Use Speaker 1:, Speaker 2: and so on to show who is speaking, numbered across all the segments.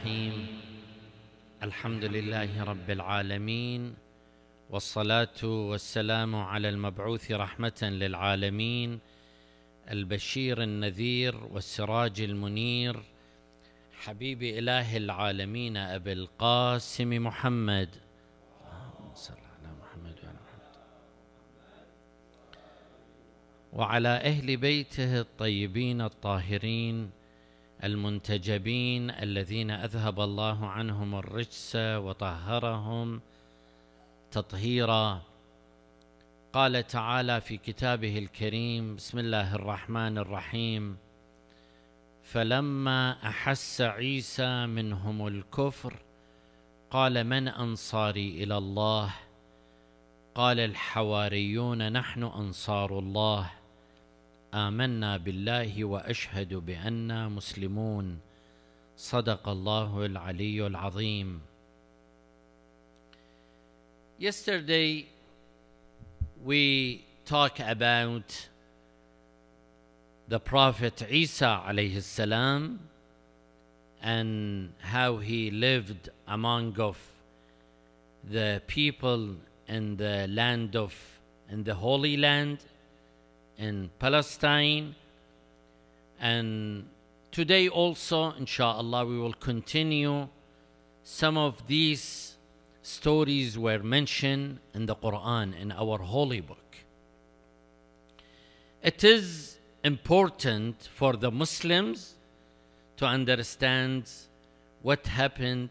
Speaker 1: الرحيم الحمد لله رب العالمين والصلاة والسلام على المبعوث رحمة للعالمين البشير النذير والسراج المنير حبيب إله العالمين أبي القاسم محمد على محمد وعلى محمد وعلى أهل بيته الطيبين الطاهرين المنتجبين الذين اذهب الله عنهم الرجس وطهرهم تطهيرا قال تعالى في كتابه الكريم بسم الله الرحمن الرحيم فلما احس عيسى منهم الكفر قال من انصاري الى الله قال الحواريون نحن انصار الله امنا بالله واشهد بانا مسلمون صدق الله العلي العظيم yesterday we talk about the prophet isa alayhi salam and how he lived among of the people in the land of in the holy land in Palestine. And today also, inshallah, we will continue. Some of these stories were mentioned in the Quran, in our holy book. It is important for the Muslims to understand what happened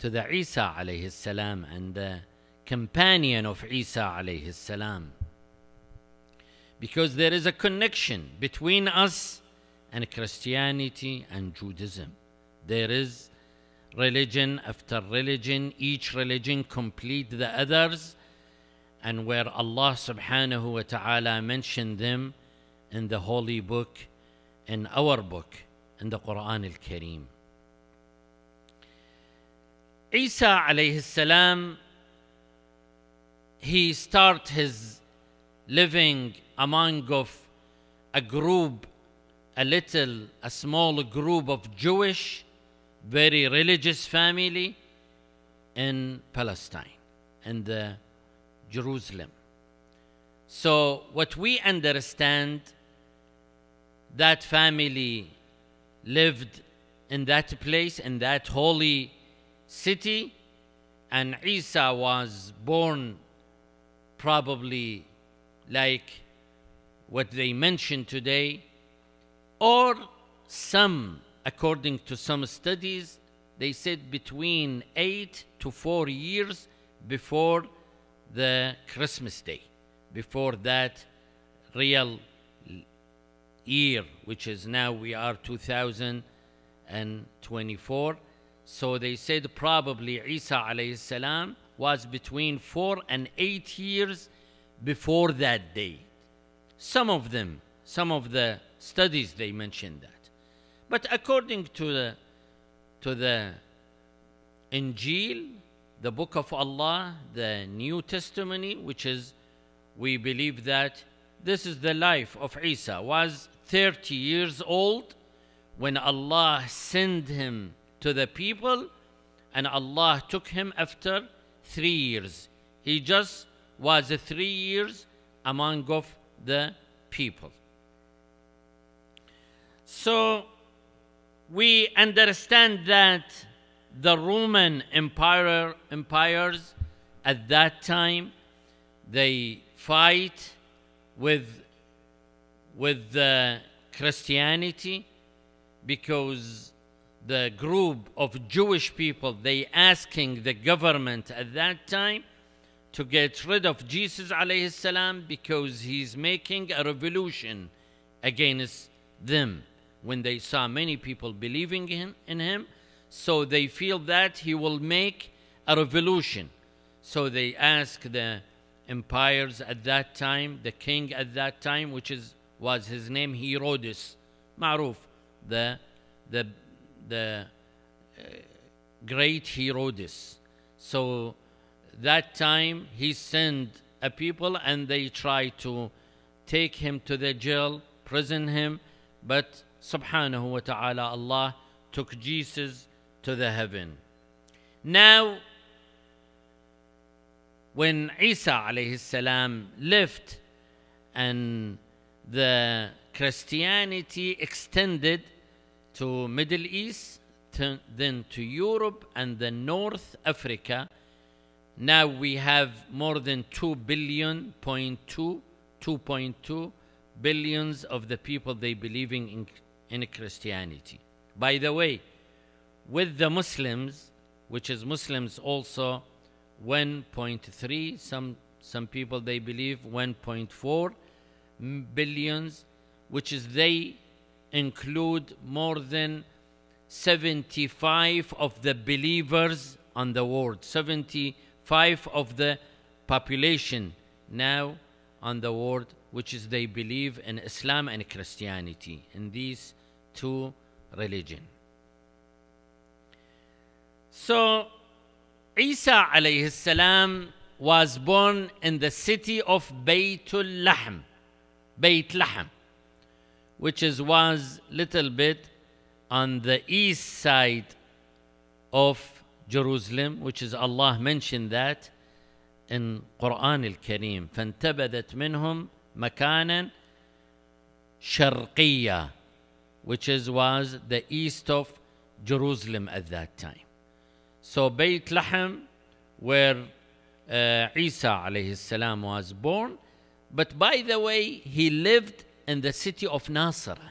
Speaker 1: to the Isa alayhi salam and the companion of Isa alayhi salam because there is a connection between us and Christianity and Judaism. There is religion after religion, each religion complete the others, and where Allah subhanahu wa ta'ala mentioned them in the holy book, in our book, in the Quran al Kareem. Isa alayhi salam, he start his living among of a group, a little, a small group of Jewish, very religious family in Palestine, in the Jerusalem. So what we understand, that family lived in that place, in that holy city, and Isa was born probably like what they mentioned today, or some, according to some studies, they said between eight to four years before the Christmas Day, before that real year, which is now we are 2024. So they said probably Isa alayhi salam was between four and eight years before that date. Some of them, some of the studies, they mention that. But according to the, to the Injil, the Book of Allah, the New Testimony, which is, we believe that this is the life of Isa, was 30 years old when Allah sent him to the people and Allah took him after three years. He just was three years among of the people. So we understand that the Roman Empire empires at that time they fight with with the Christianity because the group of Jewish people they asking the government at that time to get rid of Jesus alayhi salam because he's making a revolution against them when they saw many people believing in, in him so they feel that he will make a revolution so they ask the empires at that time the king at that time which is was his name Herodes Maruf the the the uh, great Herodes so that time he sent a people and they tried to take him to the jail, prison him, but subhanahu wa ta'ala, Allah took Jesus to the heaven. Now, when Isa alayhi salam left and the Christianity extended to Middle East, then to Europe and the North Africa, now we have more than 2 billion, 2.2, 2.2 billions of the people they believing in, in Christianity. By the way, with the Muslims, which is Muslims also 1.3, some, some people they believe 1.4 billions, which is they include more than 75 of the believers on the world, 70 five of the population now on the world, which is they believe in Islam and Christianity, in these two religions. So, Isa alayhi salam was born in the city of Baytul Lahm, Bayt Lahm, which is, was little bit on the east side of Jerusalem, which is Allah mentioned that in Quran al-Kareem. فَانْتَبَذَتْ مِنْهُمْ مَكَانًا شَرْقِيًّا which is, was the east of Jerusalem at that time. So Bayt Laham, where uh, Isa alayhi salam was born, but by the way, he lived in the city of Nasra,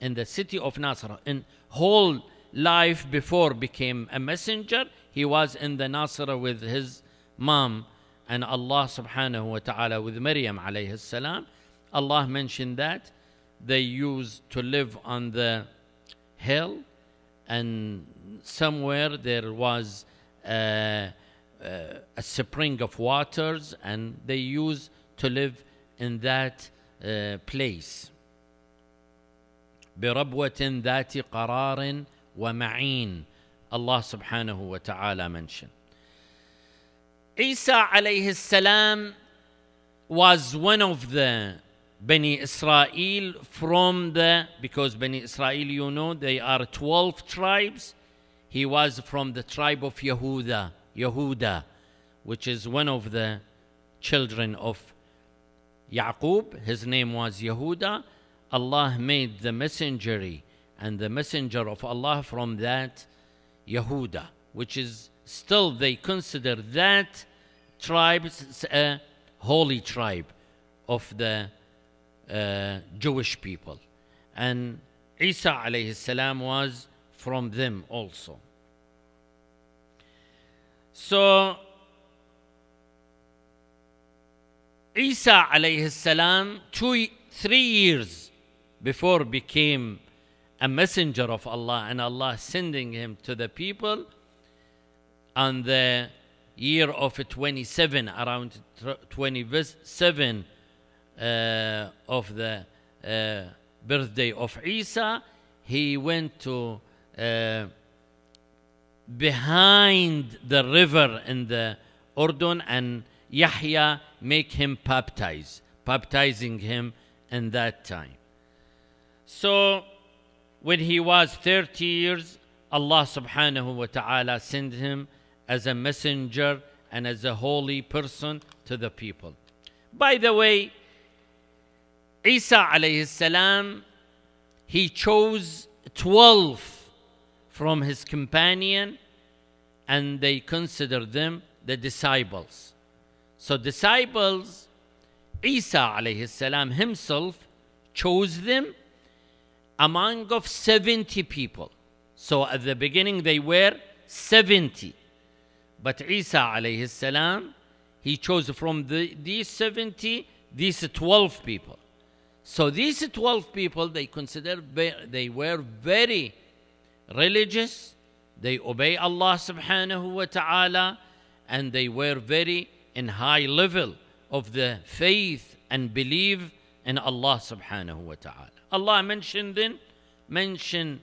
Speaker 1: in the city of Nasra, in whole life before became a messenger he was in the Nasra with his mom and Allah subhanahu wa ta'ala with Maryam alayhi salam Allah mentioned that they used to live on the hill and somewhere there was a, a, spring of waters and they used to live in that uh, place بربوة ذات قرار ومعين Allah subhanahu wa ta'ala mentioned. Isa alayhi salam was one of the Bani Israel from the, because Bani Israel, you know, they are 12 tribes. He was from the tribe of Yehuda, Yehuda, which is one of the children of Yaqub. His name was Yehuda. Allah made the messengery and the messenger of Allah from that Yehuda, which is still they consider that tribe a holy tribe of the uh, Jewish people. And Isa alayhi salam was from them also. So Isa alayhi salam two three years before became a messenger of Allah and Allah sending him to the people on the year of 27 around 27 uh, of the uh, birthday of Isa he went to uh, behind the river in the Jordan and Yahya make him baptize baptizing him in that time so when he was 30 years, Allah subhanahu wa ta'ala sent him as a messenger and as a holy person to the people. By the way, Isa alayhi salam, he chose 12 from his companion and they considered them the disciples. So disciples, Isa alayhi salam himself chose them among of 70 people. So at the beginning they were 70. But Isa alayhi salam, he chose from the, these 70, these 12 people. So these 12 people, they considered, they were very religious. They obey Allah subhanahu wa ta'ala. And they were very in high level of the faith and belief in Allah subhanahu wa ta'ala. Allah mentioned then, mentioned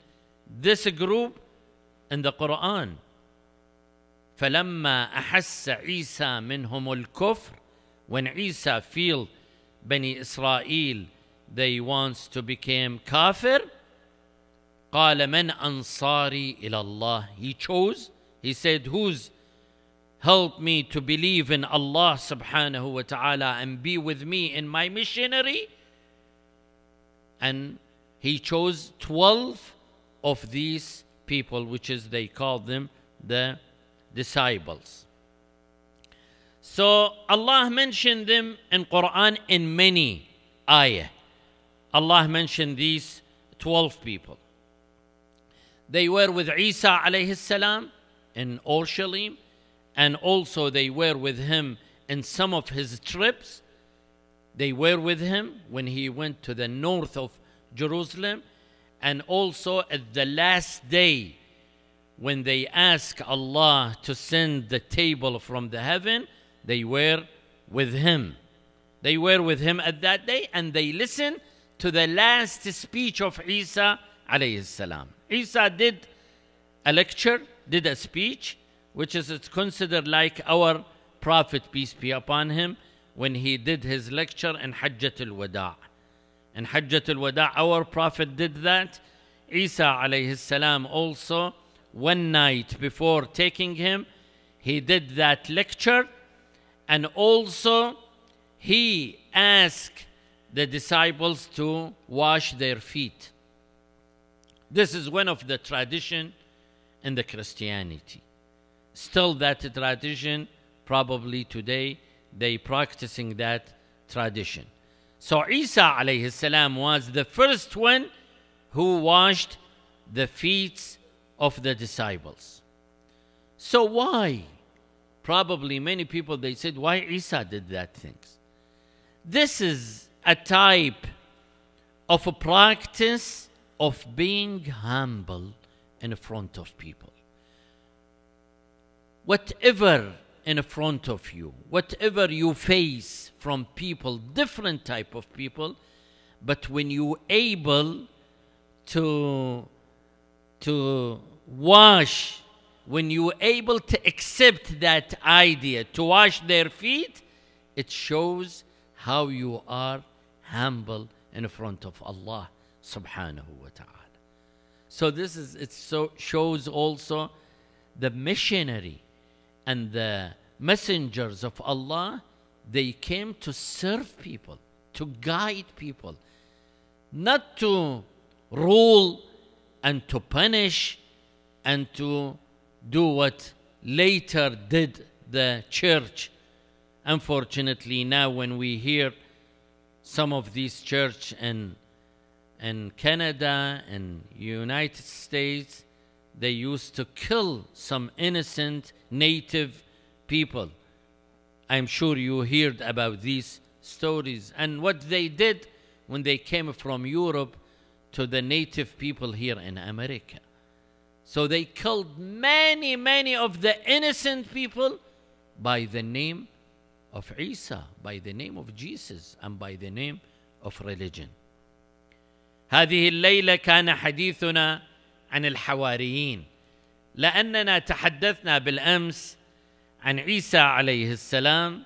Speaker 1: this group in the Quran. فَلَمَّا أَحَسَّ عِيسَى مِنْهُمُ الْكُفْرِ When Isa feel Bani Israel, they wants to become kafir, قَالَ مَنْ أَنصَارِي إِلَى اللَّهِ He chose, he said, who's help me to believe in Allah subhanahu wa ta'ala and be with me in my missionary? And he chose 12 of these people, which is they call them the disciples. So Allah mentioned them in Quran in many ayah. Allah mentioned these 12 people. They were with Isa alayhi salam in Orshalim and also they were with him in some of his trips they were with him when he went to the north of Jerusalem and also at the last day when they asked Allah to send the table from the heaven, they were with him. They were with him at that day and they listened to the last speech of Isa Isa did a lecture, did a speech, which is it's considered like our prophet, peace be upon him, when he did his lecture in Hajjat al-Wada'. In Hajjat al-Wada' our Prophet did that. Isa alayhi salam also, one night before taking him, he did that lecture and also he asked the disciples to wash their feet. This is one of the tradition in the Christianity. Still that tradition probably today they practicing that tradition. So Isa alayhi salam was the first one who washed the feet of the disciples. So why? Probably many people they said why Isa did that things. This is a type of a practice of being humble in front of people. Whatever in front of you whatever you face from people different type of people but when you able to to wash when you able to accept that idea to wash their feet it shows how you are humble in front of Allah subhanahu wa ta'ala so this is it so shows also the missionary and the messengers of Allah, they came to serve people, to guide people, not to rule and to punish and to do what later did the church. Unfortunately, now when we hear some of these church in, in Canada and United States, they used to kill some innocent native people. I'm sure you heard about these stories and what they did when they came from Europe to the native people here in America. So they killed many, many of the innocent people by the name of Isa, by the name of Jesus, and by the name of religion. هذه الليلة كان حديثنا عن الحواريين لاننا تحدثنا بالامس عن عيسى عليه السلام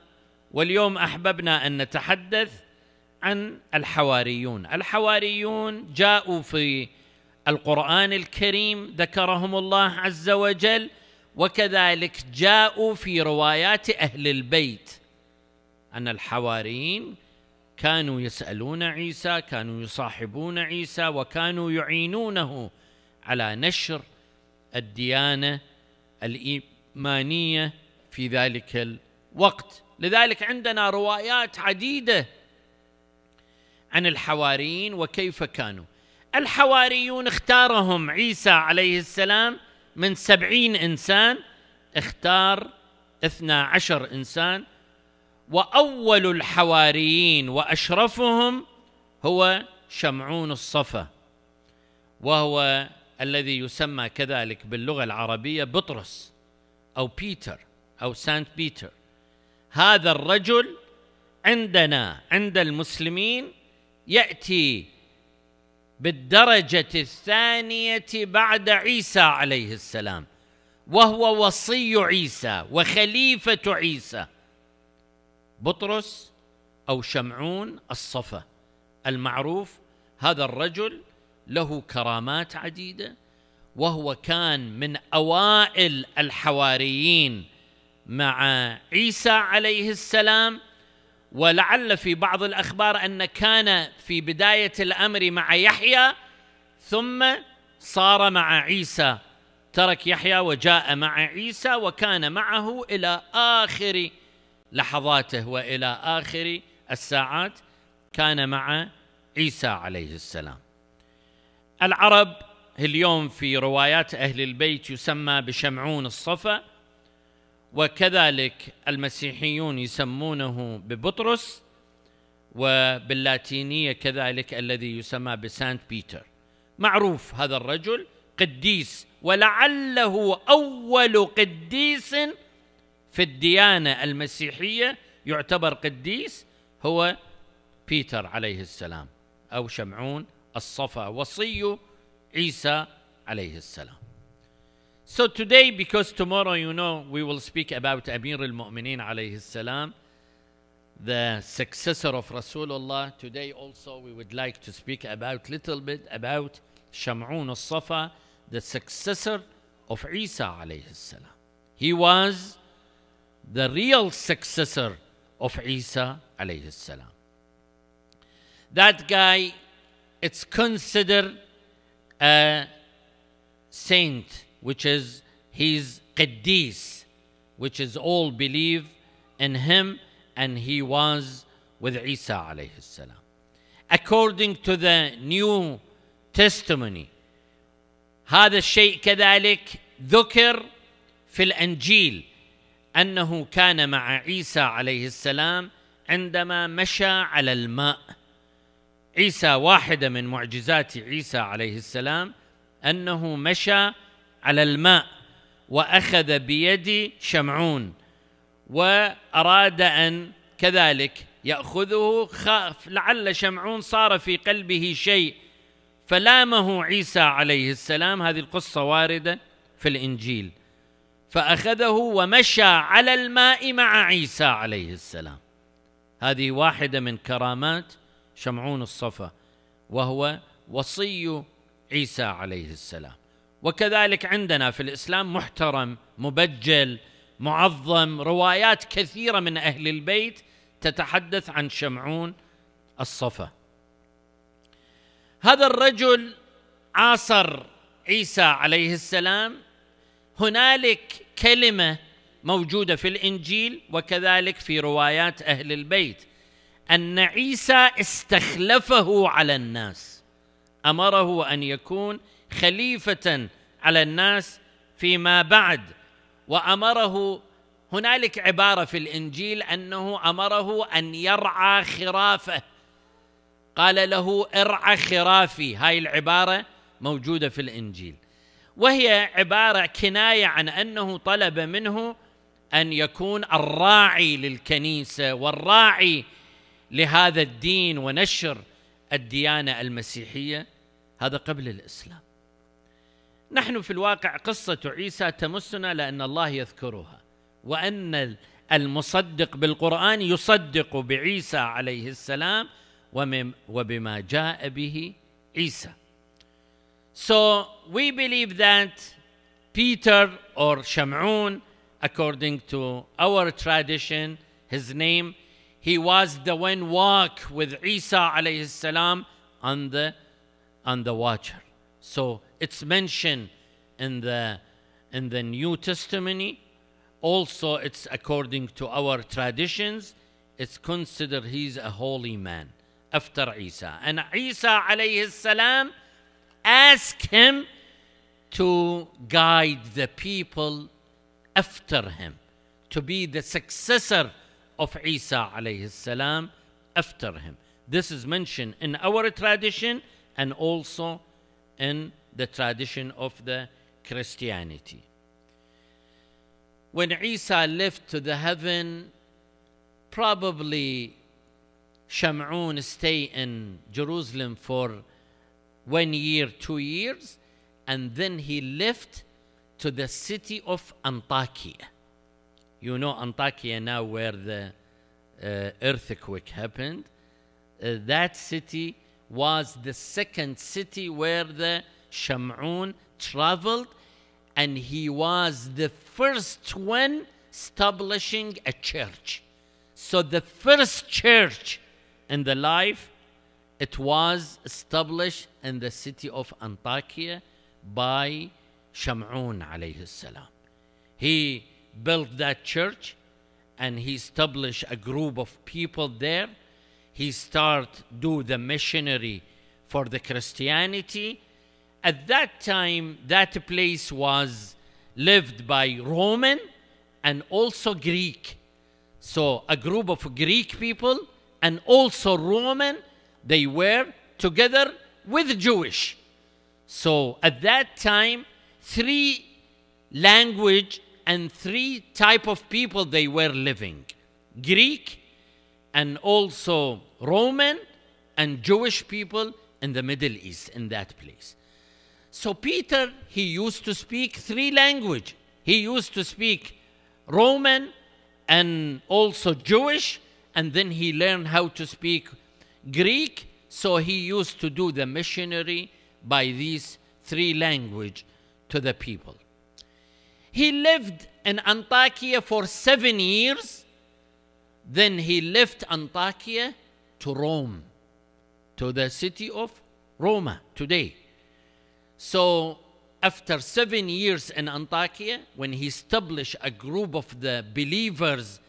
Speaker 1: واليوم احببنا ان نتحدث عن الحواريون الحواريون جاءوا في القران الكريم ذكرهم الله عز وجل وكذلك جاءوا في روايات اهل البيت ان الحواريين كانوا يسالون عيسى كانوا يصاحبون عيسى وكانوا يعينونه على نشر الديانه الايمانيه في ذلك الوقت لذلك عندنا روايات عديده عن الحواريين وكيف كانوا الحواريون اختارهم عيسى عليه السلام من سبعين إنسان اختار اثنا عشر إنسان وأول الحواريين وأشرفهم هو شمعون الصفا وهو الذي يسمى كذلك باللغة العربية بطرس أو بيتر أو سانت بيتر هذا الرجل عندنا عند المسلمين يأتي بالدرجة الثانية بعد عيسى عليه السلام وهو وصي عيسى وخليفة عيسى بطرس أو شمعون الصفة المعروف هذا الرجل له كرامات عديده وهو كان من اوائل الحواريين مع عيسى عليه السلام ولعل في بعض الاخبار ان كان في بدايه الامر مع يحيى ثم صار مع عيسى ترك يحيى وجاء مع عيسى وكان معه الى اخر لحظاته والى اخر الساعات كان مع عيسى عليه السلام العرب اليوم في روايات أهل البيت يسمى بشمعون الصفا وكذلك المسيحيون يسمونه ببطرس وباللاتينية كذلك الذي يسمى بسانت بيتر معروف هذا الرجل قديس ولعله أول قديس في الديانة المسيحية يعتبر قديس هو بيتر عليه السلام أو شمعون الصفا وصي عيسى عليه السلام So today, because tomorrow, you know, we will speak about Amir al-Mu'mineen alayhi salam, the successor of Rasulullah. Today also, we would like to speak about little bit about Shamun al-Safa, the successor of Isa alayhi salam. He was the real successor of Isa alayhi salam. That guy it's considered a saint, which is he's Qiddis, which is all believe in him, and he was with Isa alayhi salam. According to the New Testimony, هذا الشيء كذلك ذكر في الانجيل انه كان مع عيسى عليه السلام عندما مشى على الماء عيسى واحدة من معجزات عيسى عليه السلام أنه مشى على الماء وأخذ بيد شمعون وأراد أن كذلك يأخذه خاف لعل شمعون صار في قلبه شيء فلامه عيسى عليه السلام هذه القصة واردة في الإنجيل فأخذه ومشى على الماء مع عيسى عليه السلام هذه واحدة من كرامات شمعون الصفا وهو وصي عيسى عليه السلام وكذلك عندنا في الاسلام محترم مبجل معظم روايات كثيره من اهل البيت تتحدث عن شمعون الصفا هذا الرجل عاصر عيسى عليه السلام هنالك كلمه موجوده في الانجيل وكذلك في روايات اهل البيت ان عيسى استخلفه على الناس امره ان يكون خليفه على الناس فيما بعد وامره هنالك عباره في الانجيل انه امره ان يرعى خرافه قال له ارعى خرافي هاي العباره موجوده في الانجيل وهي عباره كنايه عن انه طلب منه ان يكون الراعي للكنيسه والراعي لهذا الدين ونشر الديانه المسيحيه هذا قبل الاسلام. نحن في الواقع قصه عيسى تمسنا لان الله يذكرها وان المصدق بالقران يصدق بعيسى عليه السلام وبما جاء به عيسى. So we believe that Peter or Shamun, according to our tradition, his name he was the one walk with Isa alayhi salam on the on the water. So it's mentioned in the in the New Testament. Also, it's according to our traditions, it's considered he's a holy man after Isa. And Isa alayhi salam asked him to guide the people after him, to be the successor of Isa alayhi salam after him. This is mentioned in our tradition and also in the tradition of the Christianity. When Isa left to the heaven, probably Shamun stay in Jerusalem for one year, two years, and then he left to the city of Antakya you know Antakya now where the uh, earthquake happened. Uh, that city was the second city where the Shamun traveled, and he was the first one establishing a church. So the first church in the life, it was established in the city of Antakya by Shamun alayhi salam. He built that church and he established a group of people there he start do the missionary for the christianity at that time that place was lived by roman and also greek so a group of greek people and also roman they were together with jewish so at that time three language and three type of people they were living greek and also roman and jewish people in the middle east in that place so peter he used to speak three language he used to speak roman and also jewish and then he learned how to speak greek so he used to do the missionary by these three language to the people he lived in Antakya for seven years. Then he left Antakya to Rome, to the city of Roma today. So after seven years in Antakya, when he established a group of the believers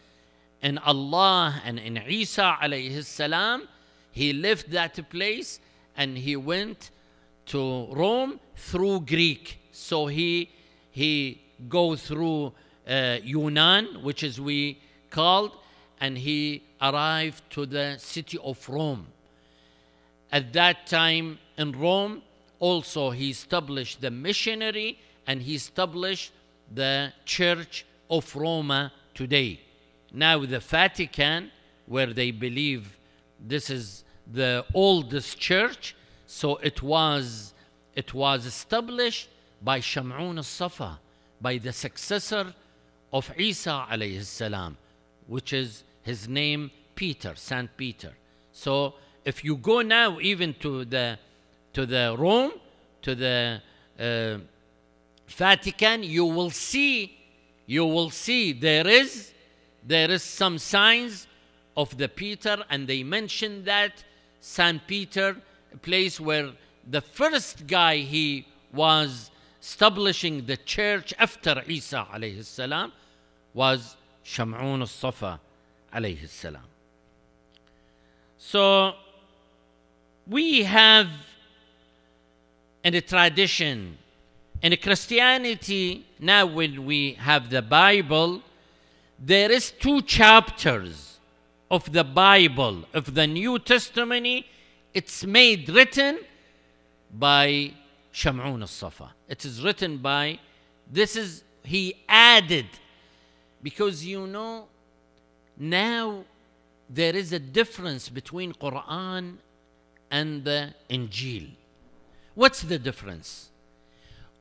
Speaker 1: in Allah and in Isa alayhi salam, he left that place and he went to Rome through Greek. So he he go through uh, Yunnan, which is we called, and he arrived to the city of Rome. At that time in Rome, also he established the missionary and he established the Church of Roma today. Now, the Vatican, where they believe this is the oldest church, so it was, it was established by Shamun al Safa by the successor of Isa alayhi salam, which is his name Peter, Saint Peter. So if you go now even to the to the Rome, to the uh, Vatican, you will see you will see there is there is some signs of the Peter, and they mention that Saint Peter, a place where the first guy he was establishing the church after Isa alayhi salam was Shamun al-Safa alayhi salam. So we have in a tradition in Christianity now when we have the Bible there is two chapters of the Bible of the New Testament it's made written by Shamun al-Safa. It is written by, this is, he added, because you know, now there is a difference between Quran and the Injil. What's the difference?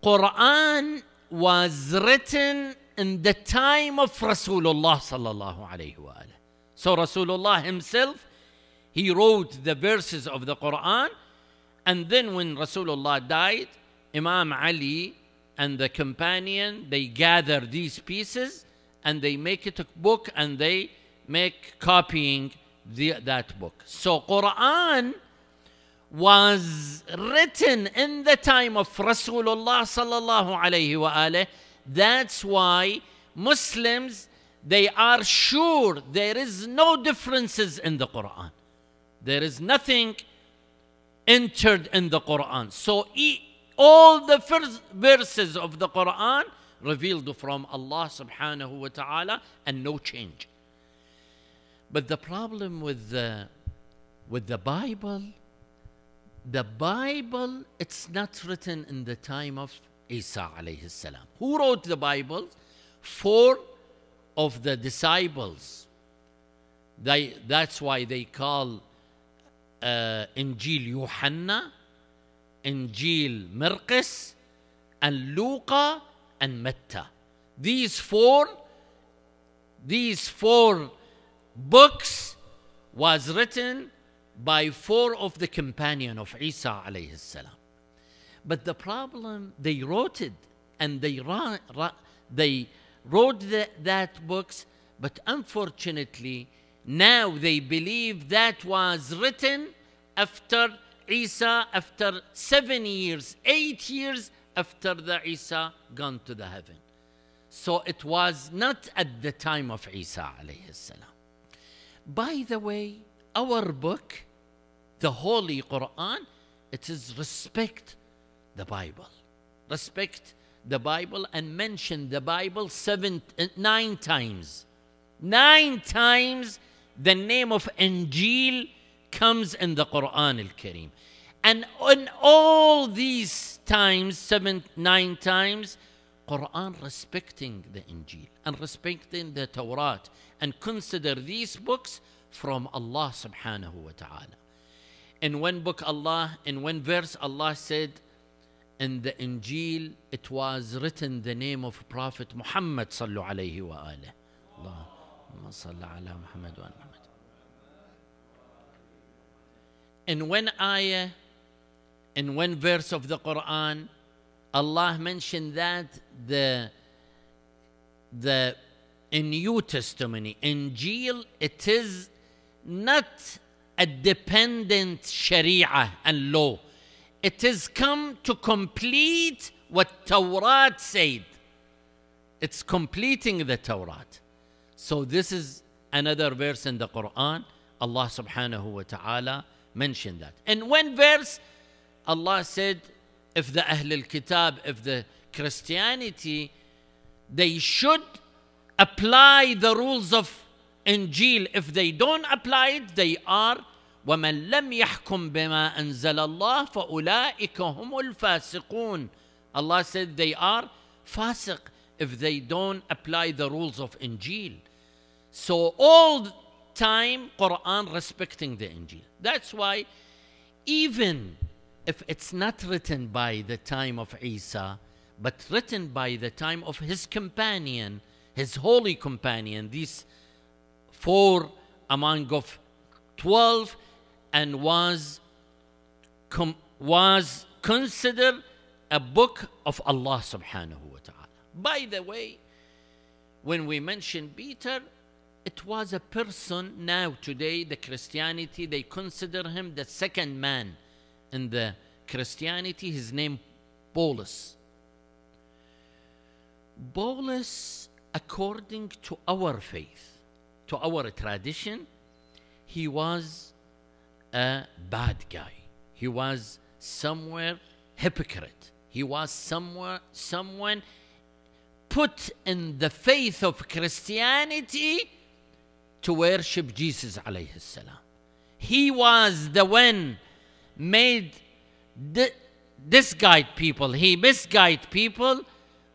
Speaker 1: Quran was written in the time of Rasulullah sallallahu alayhi wa So Rasulullah himself, he wrote the verses of the Quran and then when Rasulullah died, Imam Ali and the companion, they gather these pieces and they make it a book and they make copying the, that book. So Quran was written in the time of Rasulullah sallallahu alayhi wa alayhi. That's why Muslims, they are sure there is no differences in the Quran. There is nothing entered in the Quran. So all the first verses of the Quran revealed from Allah subhanahu wa ta'ala and no change. But the problem with the, with the Bible, the Bible, it's not written in the time of Isa alayhi salam. Who wrote the Bible? Four of the disciples. They, that's why they call انجيل يوحنا انجيل مرقس and Luca and Metta. These four, these four books was written by four of the companion of Isa alayhi salam. But the problem, they wrote it and they, ra- ra- they wrote the, that books, but unfortunately, now they believe that was written after Isa, after seven years, eight years after the Isa gone to the heaven. So it was not at the time of Isa alayhi salam. By the way, our book, the Holy Quran, it is respect the Bible. Respect the Bible and mention the Bible seven, nine times. Nine times the name of Anjil comes in the Quran al Kareem. And in all these times, seven, nine times, Quran respecting the Injil and respecting the Torah and consider these books from Allah subhanahu wa ta'ala. In one book, Allah, in one verse, Allah said, in the Injil, it was written the name of Prophet Muhammad sallallahu alayhi wa Allah. And when I, Muhammad wa In one ayah, in one verse of the Quran, Allah mentioned that the the in New testimony, in Jil, it is not a dependent Sharia and law. It has come to complete what Torah said. It's completing the Torah. So this is another verse in the Quran. Allah subhanahu wa ta'ala mentioned that. And one verse, Allah said, if the Ahl al-Kitab, if the Christianity, they should apply the rules of Injil. If they don't apply it, they are ومن لم يحكم بما أنزل الله فأولئك هم الفاسقون Allah said they are fasiq if they don't apply the rules of Injil. So all time Quran respecting the Injil. That's why even if it's not written by the time of Isa, but written by the time of his companion, his holy companion, these four among of 12 and was com, was considered a book of Allah subhanahu wa ta'ala. By the way, when we mention Peter, it was a person now today the christianity they consider him the second man in the christianity his name paulus paulus according to our faith to our tradition he was a bad guy he was somewhere hypocrite he was somewhere someone put in the faith of christianity to worship Jesus alayhi salam. He was the one made di- disguide people. He misguide people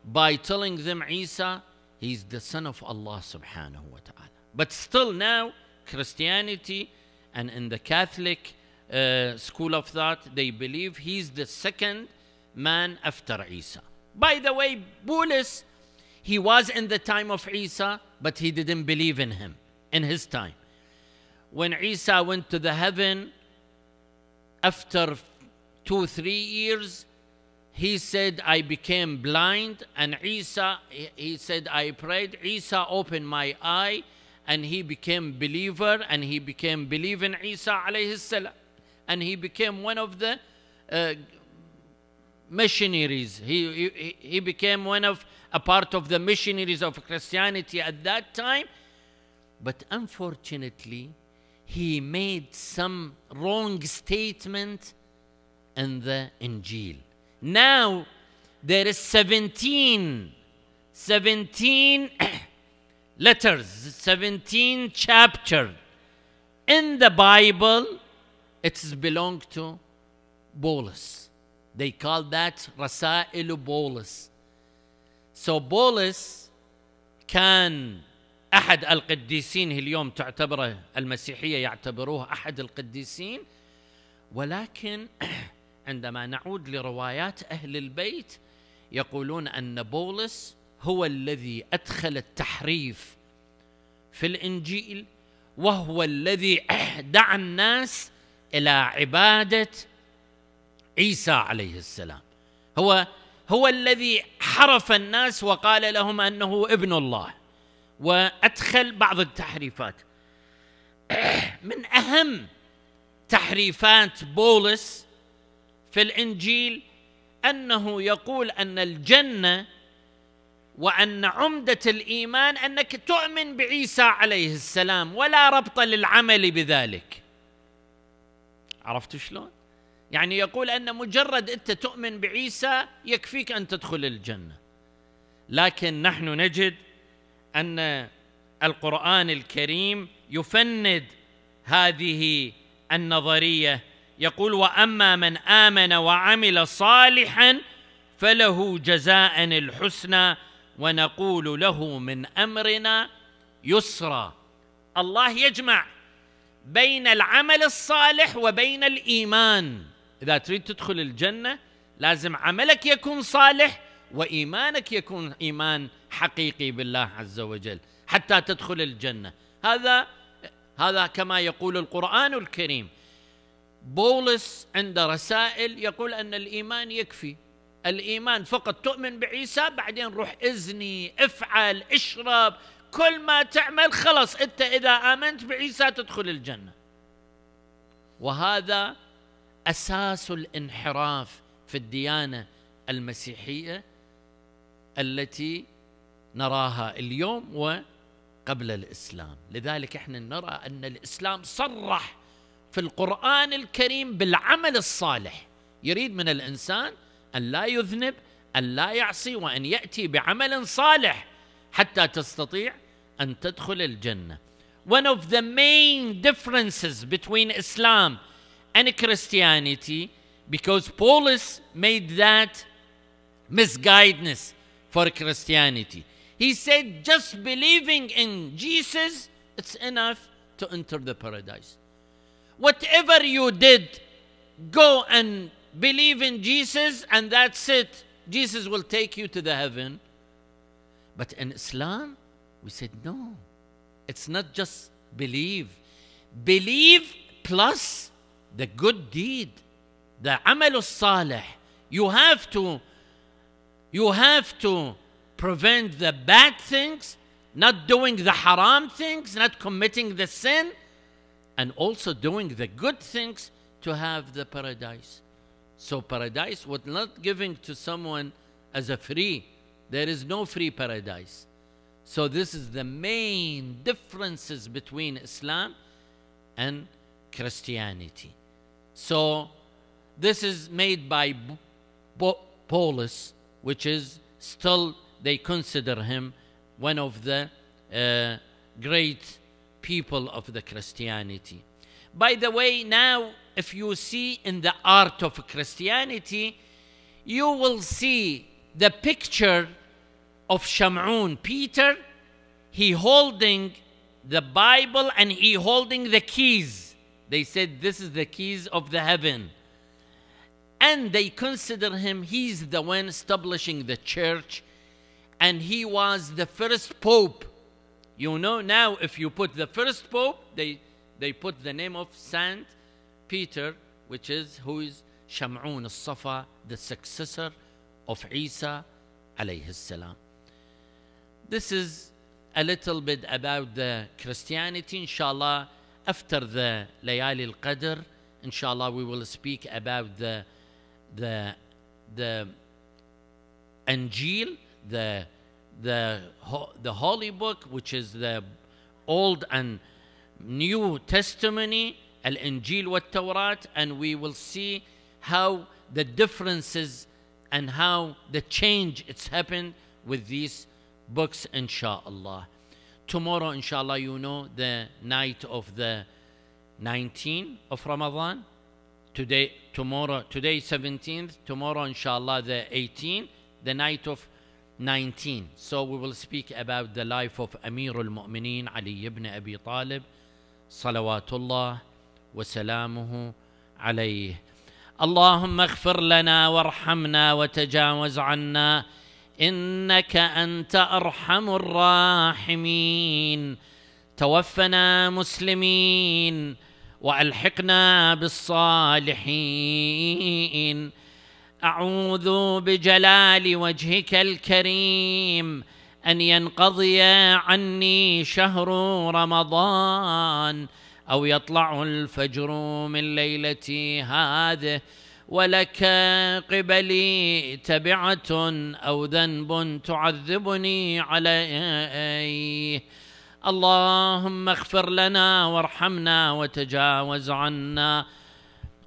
Speaker 1: by telling them Isa, he's the son of Allah subhanahu wa ta'ala. But still now, Christianity and in the Catholic uh, school of thought, they believe he's the second man after Isa. By the way, Bulis, he was in the time of Isa, but he didn't believe in him in his time. When Isa went to the heaven, after two, three years, he said, I became blind. And Isa, he said, I prayed. Isa opened my eye and he became believer and he became believing Isa alayhi salam. And he became one of the uh, missionaries. He, he, he became one of a part of the missionaries of Christianity at that time but unfortunately, he made some wrong statement in the Injil. Now there is 17, 17 letters, 17 chapter in the Bible. It's belong to Bolus. They call that Rasailu Bolus. So Bolus can احد القديسين اليوم تعتبره المسيحيه يعتبروه احد القديسين ولكن عندما نعود لروايات اهل البيت يقولون ان بولس هو الذي ادخل التحريف في الانجيل وهو الذي دعا الناس الى عباده عيسى عليه السلام هو هو الذي حرف الناس وقال لهم انه ابن الله وادخل بعض التحريفات من اهم تحريفات بولس في الانجيل انه يقول ان الجنه وان عمده الايمان انك تؤمن بعيسى عليه السلام ولا ربط للعمل بذلك عرفت شلون يعني يقول ان مجرد انت تؤمن بعيسى يكفيك ان تدخل الجنه لكن نحن نجد ان القران الكريم يفند هذه النظريه يقول واما من امن وعمل صالحا فله جزاء الحسنى ونقول له من امرنا يسرا الله يجمع بين العمل الصالح وبين الايمان اذا تريد تدخل الجنه لازم عملك يكون صالح وايمانك يكون ايمان حقيقي بالله عز وجل حتى تدخل الجنه هذا هذا كما يقول القران الكريم بولس عند رسائل يقول ان الايمان يكفي الايمان فقط تؤمن بعيسى بعدين روح ازني افعل اشرب كل ما تعمل خلاص انت اذا امنت بعيسى تدخل الجنه وهذا اساس الانحراف في الديانه المسيحيه التي نراها اليوم وقبل الاسلام لذلك احنا نرى ان الاسلام صرح في القران الكريم بالعمل الصالح يريد من الانسان ان لا يذنب ان لا يعصي وان ياتي بعمل صالح حتى تستطيع ان تدخل الجنه one of the main differences between Islam and Christianity because Paulus made that misguidance for Christianity. He said, just believing in Jesus, it's enough to enter the paradise. Whatever you did, go and believe in Jesus, and that's it. Jesus will take you to the heaven. But in Islam, we said, no, it's not just believe. Believe plus the good deed, the amal salih. You have to, you have to prevent the bad things, not doing the haram things, not committing the sin, and also doing the good things to have the paradise. So paradise was not giving to someone as a free. There is no free paradise. So this is the main differences between Islam and Christianity. So this is made by Paulus, which is still they consider him one of the uh, great people of the Christianity. By the way, now if you see in the art of Christianity, you will see the picture of Shamun Peter, he holding the Bible and he holding the keys. They said this is the keys of the heaven. And they consider him, he's the one establishing the church and he was the first pope. You know now, if you put the first pope, they they put the name of Saint Peter, which is who is Shamun al-Safa, the successor of Isa alayhi salam. This is a little bit about the Christianity, inshallah. After the Layali al-Qadr, inshallah, we will speak about the the the Anjil the the the holy book which is the old and new testimony al-injil wa tawrat and we will see how the differences and how the change it's happened with these books inshallah tomorrow inshallah you know the night of the 19 of ramadan today tomorrow today 17th tomorrow inshallah the 18th the night of 19. So we will speak about the life of Amir al-Mu'mineen Ali ibn Abi Talib صلوات الله وسلامه عليه. اللهم اغفر لنا وارحمنا وتجاوز عنا انك انت ارحم الراحمين. توفنا مسلمين والحقنا بالصالحين. اعوذ بجلال وجهك الكريم ان ينقضي عني شهر رمضان او يطلع الفجر من ليلتي هذه ولك قبلي تبعه او ذنب تعذبني عليه اللهم اغفر لنا وارحمنا وتجاوز عنا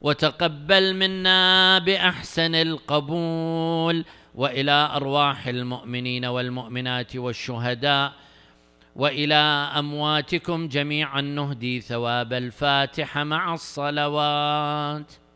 Speaker 1: وتقبل منا باحسن القبول والى ارواح المؤمنين والمؤمنات والشهداء والى امواتكم جميعا نهدي ثواب الفاتحه مع الصلوات